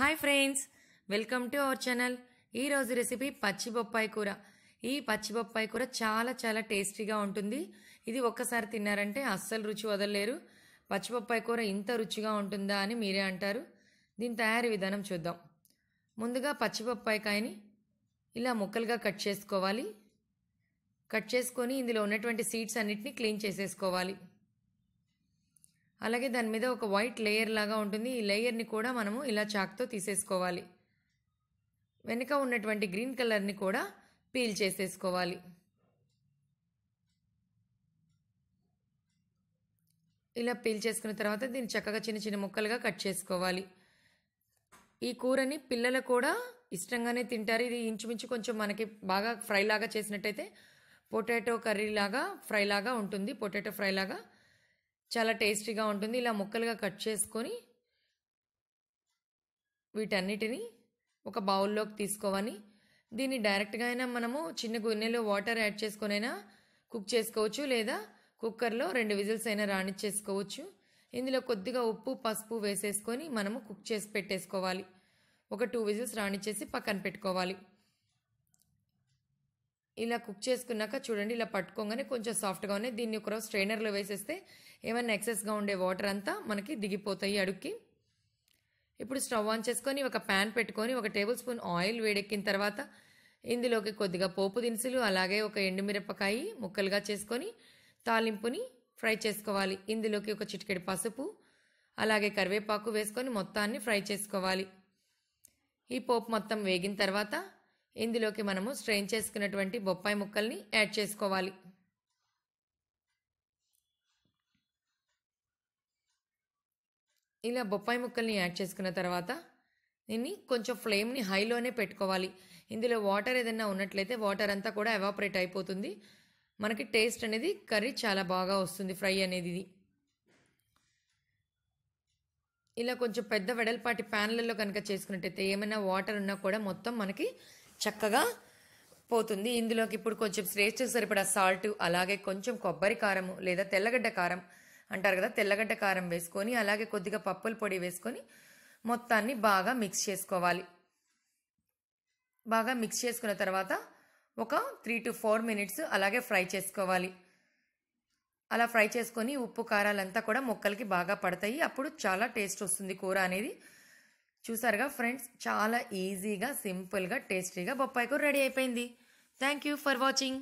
hi friends welcome to our channel ఈరోజు recipe పచ్చి బొప్పాయి కూర ఈ పచ్చి బొప్పాయి కూర చాలా చాలా టేస్టీగా ఉంటుంది ఇది ఒక్కసారి తిన్నారంటే అస్సలు రుచి వదలలేరు పచ్చి బొప్పాయి కూర ఇంత రుచిగా ఉంటుందా అని మీరే అంటారు దీని తయారీ విధానం చూద్దాం ముందుగా పచ్చి బొప్పాయికాయని ఇలా ముక్కలుగా కట్ చేసుకోవాలి కట్ చేసుకొని ఇందులో ఉన్నటువంటి సీడ్స్ అన్నిటిని క్లీన్ చేసేసుకోవాలి అలాగే దాని మీద ఒక వైట్ లేయర్ లాగా ఉంటుంది ఈ లేయర్ని కూడా మనము ఇలా చాక్తో తీసేసుకోవాలి వెనుక ఉన్నటువంటి గ్రీన్ కలర్ని కూడా పీల్ చేసేసుకోవాలి ఇలా పీల్ చేసుకున్న తర్వాత దీన్ని చక్కగా చిన్న చిన్న ముక్కలుగా కట్ చేసుకోవాలి ఈ కూరని పిల్లలు కూడా ఇష్టంగానే తింటారు ఇది ఇంచుమించు కొంచెం మనకి బాగా ఫ్రై లాగా చేసినట్టయితే పొటాటో కర్రీ లాగా ఫ్రై లాగా ఉంటుంది పొటాటో ఫ్రై లాగా చాలా టేస్టీగా ఉంటుంది ఇలా ముక్కలుగా కట్ చేసుకొని వీటన్నిటిని ఒక బౌల్లోకి తీసుకోవాలి దీన్ని డైరెక్ట్గా అయినా మనము చిన్న గిన్నెలో వాటర్ యాడ్ చేసుకునైనా కుక్ చేసుకోవచ్చు లేదా కుక్కర్లో రెండు విజిల్స్ అయినా రాణించేసుకోవచ్చు ఇందులో కొద్దిగా ఉప్పు పసుపు వేసేసుకొని మనము కుక్ చేసి పెట్టేసుకోవాలి ఒక టూ విజిల్స్ రాణించేసి పక్కన పెట్టుకోవాలి ఇలా కుక్ చేసుకున్నాక చూడండి ఇలా పట్టుకోగానే కొంచెం సాఫ్ట్గా ఉన్నాయి దీన్ని ఒకరోజు స్ట్రైనర్లో వేసేస్తే ఏమైనా ఎక్సెస్గా ఉండే వాటర్ అంతా మనకి దిగిపోతాయి అడుక్కి ఇప్పుడు స్టవ్ ఆన్ చేసుకొని ఒక ప్యాన్ పెట్టుకొని ఒక టేబుల్ స్పూన్ ఆయిల్ వేడెక్కిన తర్వాత ఇందులోకి కొద్దిగా పోపు దినుసులు అలాగే ఒక ఎండుమిరపకాయ ముక్కలుగా చేసుకొని తాలింపుని ఫ్రై చేసుకోవాలి ఇందులోకి ఒక చిటికెడు పసుపు అలాగే కరివేపాకు వేసుకొని మొత్తాన్ని ఫ్రై చేసుకోవాలి ఈ పోపు మొత్తం వేగిన తర్వాత ఇందులోకి మనము స్ట్రెయిన్ చేసుకున్నటువంటి బొప్పాయి ముక్కల్ని యాడ్ చేసుకోవాలి ఇలా బొప్పాయి ముక్కల్ని యాడ్ చేసుకున్న తర్వాత దీన్ని కొంచెం ఫ్లేమ్ని హైలోనే పెట్టుకోవాలి ఇందులో వాటర్ ఏదైనా ఉన్నట్లయితే వాటర్ అంతా కూడా ఎవాపరేట్ అయిపోతుంది మనకి టేస్ట్ అనేది కర్రీ చాలా బాగా వస్తుంది ఫ్రై అనేది ఇది ఇలా కొంచెం పెద్ద వెడల్పాటి ప్యాన్లలో కనుక చేసుకున్నట్టయితే ఏమైనా వాటర్ ఉన్నా కూడా మొత్తం మనకి చక్కగా పోతుంది ఇందులోకి ఇప్పుడు కొంచెం శ్రేష్ఠ సరిపడా సాల్ట్ అలాగే కొంచెం కొబ్బరి కారము లేదా తెల్లగడ్డ కారం అంటారు కదా తెల్లగడ్డ కారం వేసుకొని అలాగే కొద్దిగా పప్పుల పొడి వేసుకొని మొత్తాన్ని బాగా మిక్స్ చేసుకోవాలి బాగా మిక్స్ చేసుకున్న తర్వాత ఒక త్రీ టు ఫోర్ మినిట్స్ అలాగే ఫ్రై చేసుకోవాలి అలా ఫ్రై చేసుకొని ఉప్పు కారాలంతా కూడా మొక్కలకి బాగా పడతాయి అప్పుడు చాలా టేస్ట్ వస్తుంది కూర అనేది చూసారుగా ఫ్రెండ్స్ చాలా ఈజీగా సింపుల్గా టేస్టీగా బొప్పాయి కూర రెడీ అయిపోయింది థ్యాంక్ యూ ఫర్ వాచింగ్